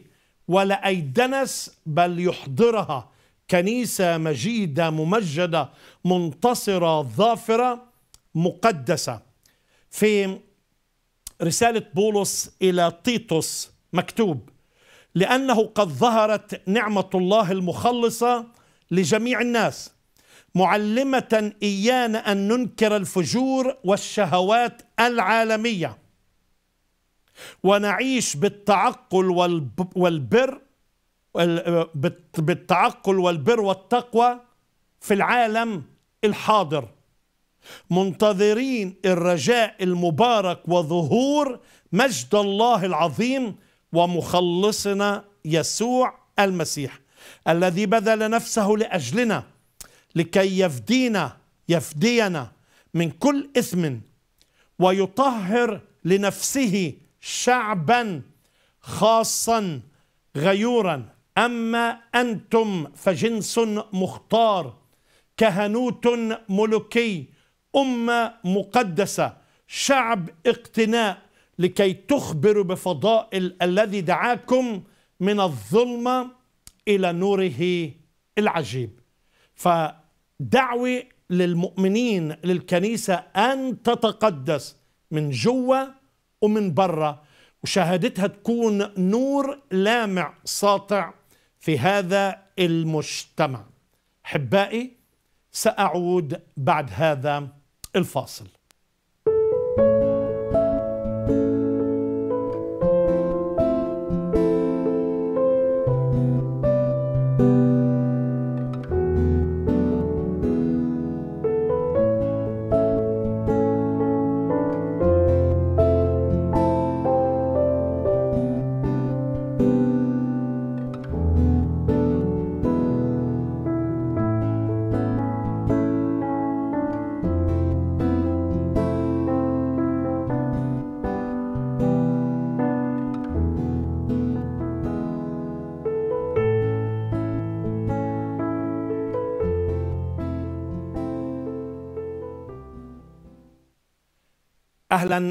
ولا اي دنس بل يحضرها كنيسه مجيده ممجده منتصره ظافره مقدسه في رسالة بولس إلى تيتوس مكتوب لأنه قد ظهرت نعمة الله المخلصة لجميع الناس معلمة إيانا أن ننكر الفجور والشهوات العالمية ونعيش بالتعقل والبر بالتعقل والبر والتقوى في العالم الحاضر منتظرين الرجاء المبارك وظهور مجد الله العظيم ومخلصنا يسوع المسيح الذي بذل نفسه لاجلنا لكي يفدينا يفدينا من كل اثم ويطهر لنفسه شعبا خاصا غيورا اما انتم فجنس مختار كهنوت ملوكي أمة مقدسة شعب اقتناء لكي تخبروا بفضائل الذي دعاكم من الظلمة إلى نوره العجيب فدعوة للمؤمنين للكنيسة أن تتقدس من جوا ومن برا وشهادتها تكون نور لامع ساطع في هذا المجتمع حبائي سأعود بعد هذا الفاصل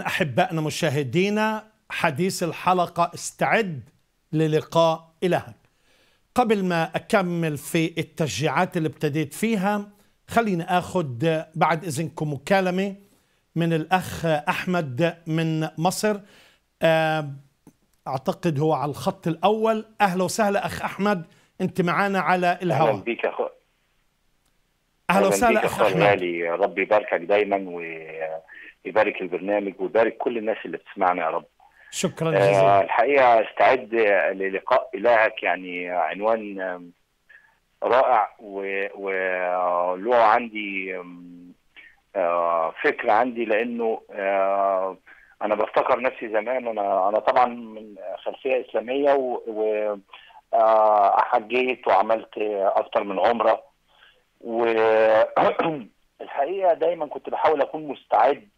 أحبائنا مشاهدينا حديث الحلقة استعد للقاء إلهك قبل ما أكمل في التشجيعات اللي ابتديت فيها خليني أخذ بعد إذنكم مكالمة من الأخ أحمد من مصر آه، أعتقد هو على الخط الأول أهلا وسهلا أخ أحمد أنت معانا على الهواء أهلا بك أخو أهلا وسهلا أخ أحمد ربي يباركك دايما و يبارك البرنامج ويبارك كل الناس اللي بتسمعنا يا رب شكرا آه، جزيلا آه الحقيقه استعد للقاء الهك يعني عنوان رائع وله عندي آه، فكره عندي لانه آه، انا بفتكر نفسي زمان انا انا طبعا من خلفيه اسلاميه و, و حجيت وعملت اكتر من عمره والحقيقه دايما كنت بحاول اكون مستعد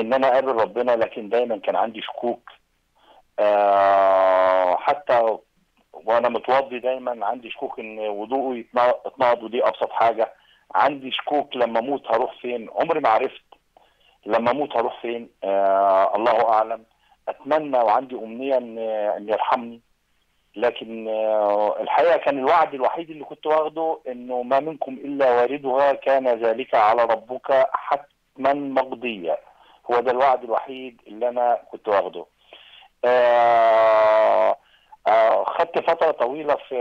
ان انا اقابل ربنا لكن دايما كان عندي شكوك آه حتى وانا متوضي دايما عندي شكوك ان وضوئي اتنقض ودي ابسط حاجه عندي شكوك لما اموت هروح فين عمري ما عرفت لما اموت هروح فين آه الله اعلم اتمنى وعندي امنيه ان ان يرحمني لكن آه الحقيقه كان الوعد الوحيد اللي كنت واخده انه ما منكم الا واردها كان ذلك على ربك حتما مقضيا هو ده الوعد الوحيد اللي انا كنت واخده آه، آه، خدت فتره طويله في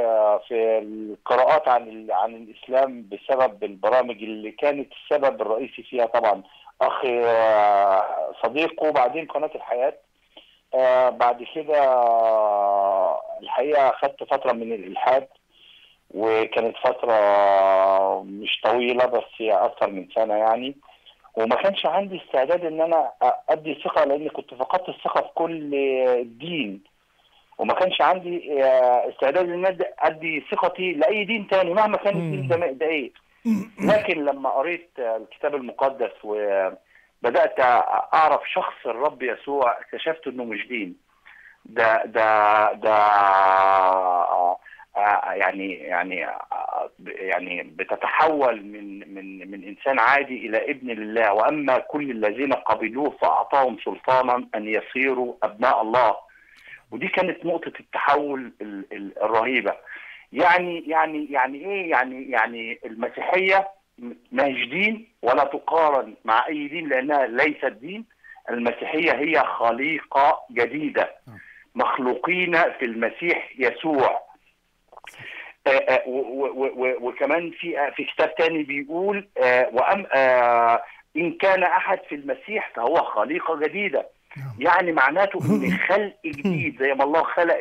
في القراءات عن عن الاسلام بسبب البرامج اللي كانت السبب الرئيسي فيها طبعا اخي آه، صديقه وبعدين قناه الحياه بعد كده الحقيقه خدت فتره من الالحاد وكانت فتره مش طويله بس هي اكثر من سنه يعني وما كانش عندي استعداد ان انا ادي ثقه لاني كنت فقدت الثقه في كل دين وما كانش عندي آه، استعداد ان ادي ثقتي لاي دين تاني مهما كان الدين ده ايه لكن لما قريت الكتاب المقدس وبدات اعرف شخص الرب يسوع اكتشفت انه مش دين ده ده ده آه، يعني يعني آه، يعني بتتحول من من من انسان عادي الى ابن لله واما كل الذين قبلوه فاعطاهم سلطانا ان يصيروا ابناء الله ودي كانت نقطه التحول الرهيبه يعني يعني يعني ايه يعني يعني المسيحيه ما هيش دين ولا تقارن مع اي دين لانها ليست دين المسيحيه هي خليقه جديده نعم. مخلوقين في المسيح يسوع آه، آه، وكمان في آه، في كتاب تاني بيقول وأم إن كان أحد في المسيح فهو خليقة جديدة نعم. يعني معناته إن خلق جديد زي ما الله خلق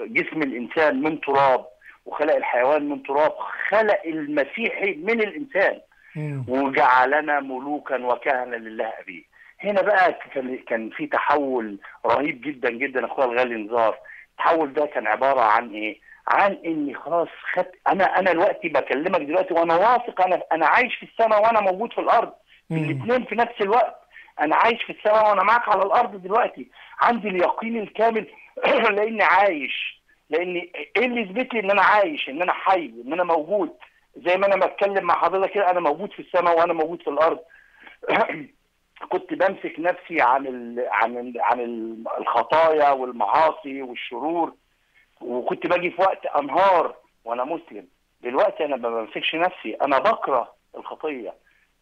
جسم الإنسان من تراب وخلق الحيوان من تراب خلق المسيحي من الإنسان نعم. وجعلنا ملوكا وكهنا لله أبيه هنا بقى كان كان في تحول رهيب جدا جدا اخويا الغالي نزار التحول ده كان عباره عن ايه؟ عن اني خلاص خدت انا انا دلوقتي بكلمك دلوقتي وانا واثق انا انا عايش في السماء وانا موجود في الارض الاثنين في نفس الوقت انا عايش في السماء وانا معاك على الارض دلوقتي عندي اليقين الكامل لاني عايش لاني ايه اللي يثبت لي ان انا عايش ان انا حي ان انا موجود زي ما انا بتكلم مع حضرتك كده انا موجود في السماء وانا موجود في الارض كنت بمسك نفسي عن الـ عن الـ عن الخطايا والمعاصي والشرور وكنت باجي في وقت انهار وانا مسلم دلوقتي انا ما بمسكش نفسي انا بكره الخطيه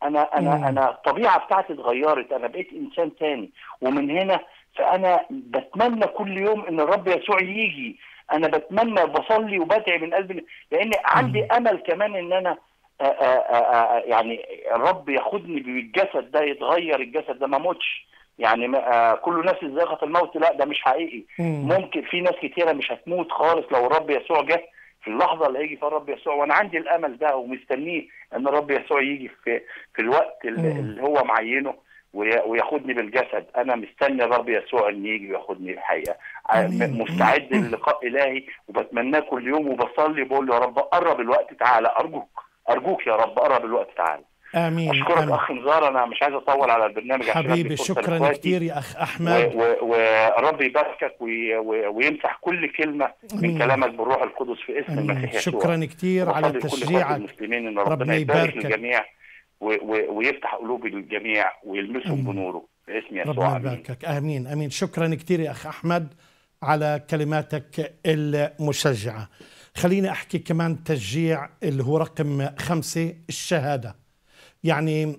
انا انا مم. انا الطبيعه بتاعتي اتغيرت انا بقيت انسان تاني ومن هنا فانا بتمنى كل يوم ان الرب يسوع يجي انا بتمنى بصلي وبدعي من قلبي لان عندي امل كمان ان انا آآ آآ يعني الرب ياخدني بالجسد ده يتغير الجسد ده ما موتش يعني ما آه، كل نفس ذائقه الموت لا ده مش حقيقي ممكن في ناس كتيره مش هتموت خالص لو الرب يسوع جه في اللحظه اللي هيجي فيها الرب يسوع وانا عندي الامل ده ومستنيه ان الرب يسوع يجي في في الوقت اللي هو معينه وياخدني بالجسد انا مستني الرب يسوع ان يجي وياخدني الحقيقه آه، مستعد للقاء الهي وبتمناه كل يوم وبصلي بقول له يا رب قرب الوقت تعالى ارجوك ارجوك يا رب قرب الوقت تعالى امين اشكرك آمين. اخ نزار انا مش عايز اطول على البرنامج حبيبي شكرا كتير يا اخ احمد وربي يباركك ويمسح كل كلمه آمين. من كلامك بالروح القدس في اسم المسيح يسوع شكرا كتير على تشجيعك المسلمين ان ربنا يبارك الجميع ويفتح قلوب الجميع ويلمسهم بنوره باسم يسوع ربنا يباركك امين امين شكرا كتير يا اخ احمد على كلماتك المشجعه خليني احكي كمان تشجيع اللي هو رقم خمسه الشهاده يعني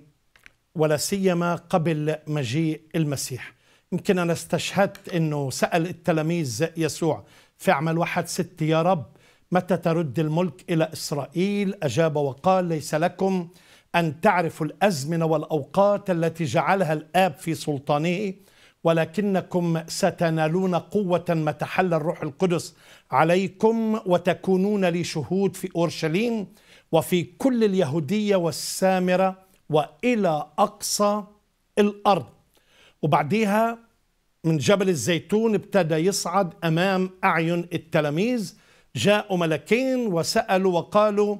ولا سيما قبل مجيء المسيح يمكن أنا استشهدت أنه سأل التلاميذ يسوع في عمل واحد ست يا رب متى ترد الملك إلى إسرائيل أجاب وقال ليس لكم أن تعرفوا الأزمنة والأوقات التي جعلها الآب في سلطانه ولكنكم ستنالون قوة متى حل الروح القدس عليكم وتكونون لي شهود في أورشليم وفي كل اليهودية والسامرة وإلى أقصى الأرض وبعديها من جبل الزيتون ابتدى يصعد أمام أعين التلاميذ جاءوا ملكين وسألوا وقالوا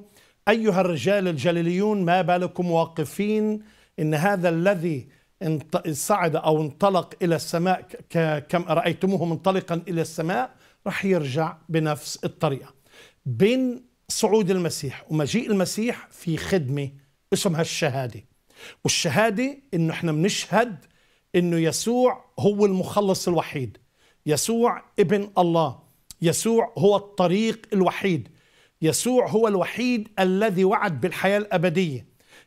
أيها الرجال الجليليون ما بالكم واقفين إن هذا الذي صعد أو انطلق إلى السماء كم رأيتموه منطلقا إلى السماء رح يرجع بنفس الطريقة بين صعود المسيح ومجيء المسيح في خدمة اسمها الشهادة والشهادة انه احنا بنشهد انه يسوع هو المخلص الوحيد يسوع ابن الله يسوع هو الطريق الوحيد يسوع هو الوحيد الذي وعد بالحياة الأبدية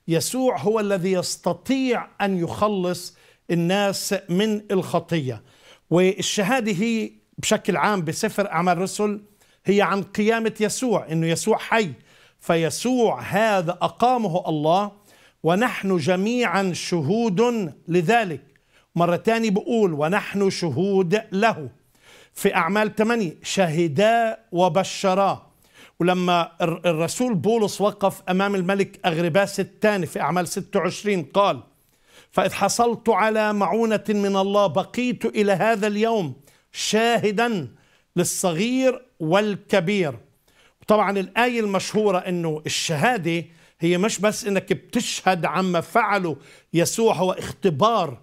يسوع هو الذي يستطيع أن يخلص الناس من الخطية والشهادة هي بشكل عام بسفر أعمال الرسل هي عن قيامة يسوع إنه يسوع حي فيسوع هذا أقامه الله ونحن جميعا شهود لذلك مرة ثانية بقول ونحن شهود له في أعمال 8 شهدا وبشرا ولما الرسول بولس وقف أمام الملك أغرباس الثاني في أعمال 26 قال فإذ حصلت على معونة من الله بقيت إلى هذا اليوم شاهدا للصغير والكبير طبعا الآية المشهورة أنه الشهادة هي مش بس أنك بتشهد عما فعله يسوع هو اختبار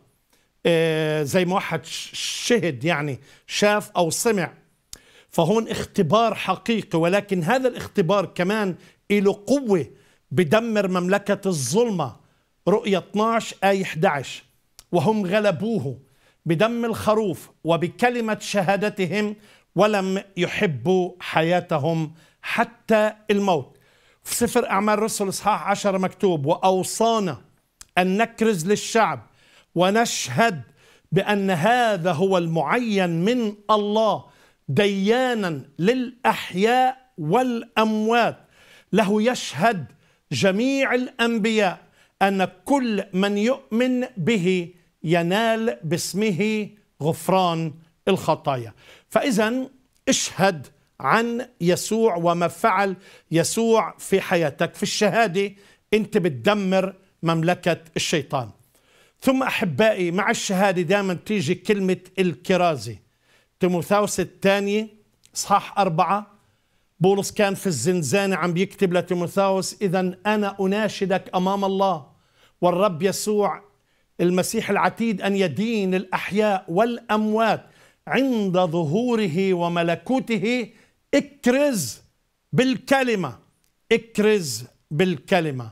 آه، زي ما واحد شهد يعني شاف أو سمع فهون اختبار حقيقي ولكن هذا الاختبار كمان له قوة بدمر مملكة الظلمة رؤية 12 آية 11 وهم غلبوه بدم الخروف وبكلمة شهادتهم ولم يحبوا حياتهم حتى الموت في سفر أعمال الرسل إصحاح عشر مكتوب وأوصانا أن نكرز للشعب ونشهد بأن هذا هو المعين من الله ديانا للأحياء والأموات له يشهد جميع الأنبياء أن كل من يؤمن به ينال باسمه غفران الخطايا فإذا اشهد عن يسوع وما فعل يسوع في حياتك في الشهادة أنت بتدمر مملكة الشيطان ثم أحبائي مع الشهادة دائما تيجي كلمة الكرازة تيموثاوس الثانية إصحاح أربعة بولس كان في الزنزانة عم بيكتب لتيموثاوس إذا أنا أناشدك أمام الله والرب يسوع المسيح العتيد أن يدين الأحياء والأموات عند ظهوره وملكوته اكرز بالكلمه اكرز بالكلمه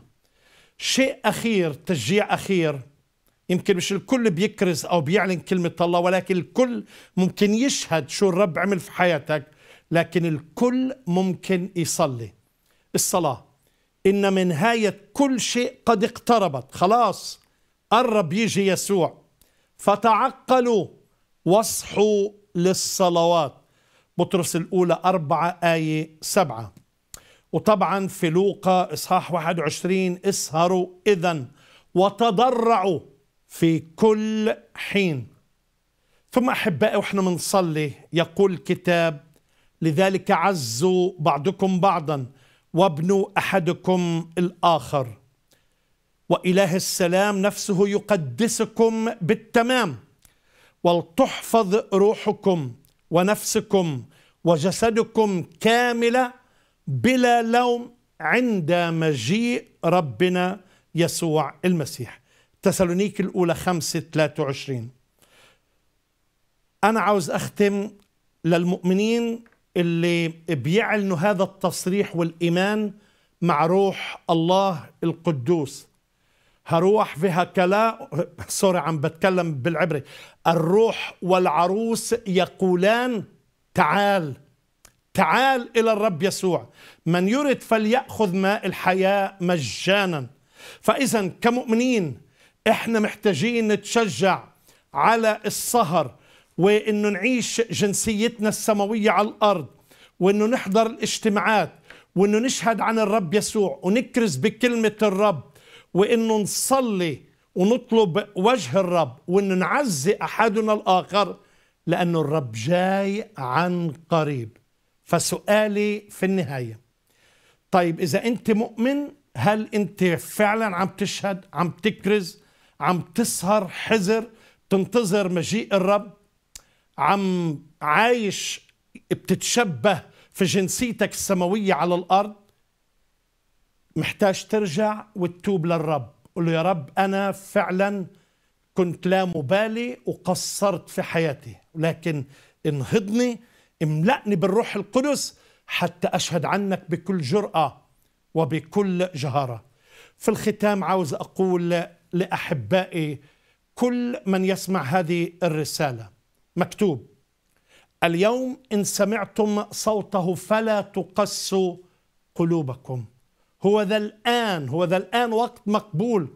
شيء اخير تشجيع اخير يمكن مش الكل بيكرز او بيعلن كلمه الله ولكن الكل ممكن يشهد شو الرب عمل في حياتك لكن الكل ممكن يصلي الصلاه ان من نهايه كل شيء قد اقتربت خلاص قرب يجي يسوع فتعقلوا واصحوا للصلوات بطرس الأولى أربعة آية سبعة وطبعا في لوقا إصحاح 21 اسهروا إذا وتضرعوا في كل حين ثم أحبائي وإحنا بنصلي يقول الكتاب لذلك عزوا بعضكم بعضا وابنوا أحدكم الآخر وإله السلام نفسه يقدسكم بالتمام ولتحفظ روحكم ونفسكم وجسدكم كامله بلا لوم عند مجيء ربنا يسوع المسيح تسالونيك الاولى 5 23 انا عاوز اختم للمؤمنين اللي بيعلنوا هذا التصريح والايمان مع روح الله القدوس هروح فيهكلا سوري عم بتكلم بالعبري الروح والعروس يقولان تعال تعال إلى الرب يسوع من يرد فليأخذ ماء الحياة مجانا فإذا كمؤمنين إحنا محتاجين نتشجع على السهر وإنه نعيش جنسيتنا السماوية على الأرض وإنه نحضر الاجتماعات وإنه نشهد عن الرب يسوع ونكرز بكلمة الرب وانه نصلي ونطلب وجه الرب وان نعزي احدنا الاخر لانه الرب جاي عن قريب فسؤالي في النهايه طيب اذا انت مؤمن هل انت فعلا عم تشهد عم تكرز عم تسهر حذر تنتظر مجيء الرب عم عايش بتتشبه في جنسيتك السماوية على الأرض محتاج ترجع وتتوب للرب قل له يا رب أنا فعلا كنت لا مبالي وقصرت في حياتي ولكن انهضني املأني بالروح القدس حتى أشهد عنك بكل جرأة وبكل جهارة في الختام عاوز أقول لأحبائي كل من يسمع هذه الرسالة مكتوب اليوم إن سمعتم صوته فلا تقسوا قلوبكم هو ذا الآن هو ذا الآن وقت مقبول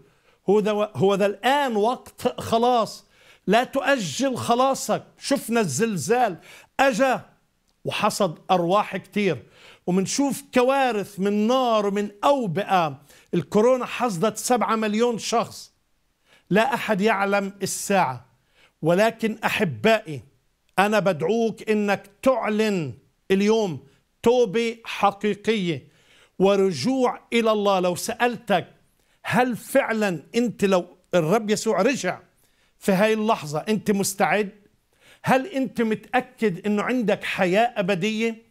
هو ذا هو ذا الآن وقت خلاص لا تؤجل خلاصك شفنا الزلزال أجا وحصد أرواح كتير ومنشوف كوارث من نار ومن أوبئة الكورونا حصدت سبعة مليون شخص لا أحد يعلم الساعة ولكن أحبائي أنا بدعوك إنك تعلن اليوم توبة حقيقية ورجوع إلى الله لو سألتك هل فعلا أنت لو الرب يسوع رجع في هاي اللحظة أنت مستعد هل أنت متأكد أنه عندك حياة أبدية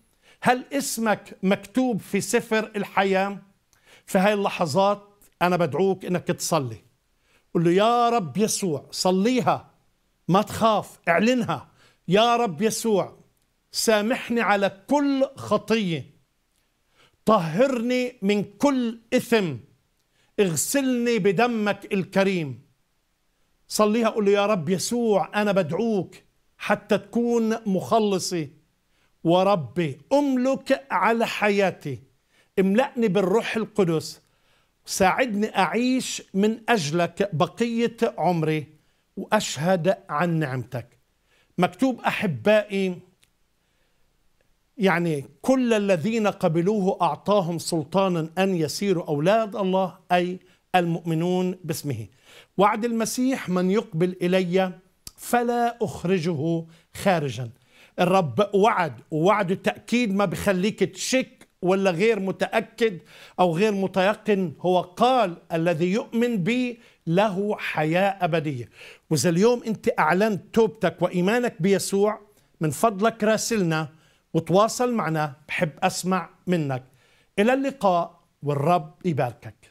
هل اسمك مكتوب في سفر الحياة في هاي اللحظات أنا بدعوك أنك تصلي قل له يا رب يسوع صليها ما تخاف اعلنها يا رب يسوع سامحني على كل خطيه طهرني من كل إثم اغسلني بدمك الكريم صليها قل له يا رب يسوع أنا بدعوك حتى تكون مخلصي وربي أملك على حياتي املأني بالروح القدس ساعدني أعيش من أجلك بقية عمري وأشهد عن نعمتك مكتوب أحبائي يعني كل الذين قبلوه أعطاهم سلطانا أن يسيروا أولاد الله أي المؤمنون باسمه وعد المسيح من يقبل إلي فلا أخرجه خارجا الرب وعد ووعد التاكيد ما بخليك تشك ولا غير متأكد أو غير متيقن هو قال الذي يؤمن بي له حياة أبدية وإذا اليوم أنت أعلنت توبتك وإيمانك بيسوع من فضلك راسلنا وتواصل معنا بحب أسمع منك إلى اللقاء والرب يباركك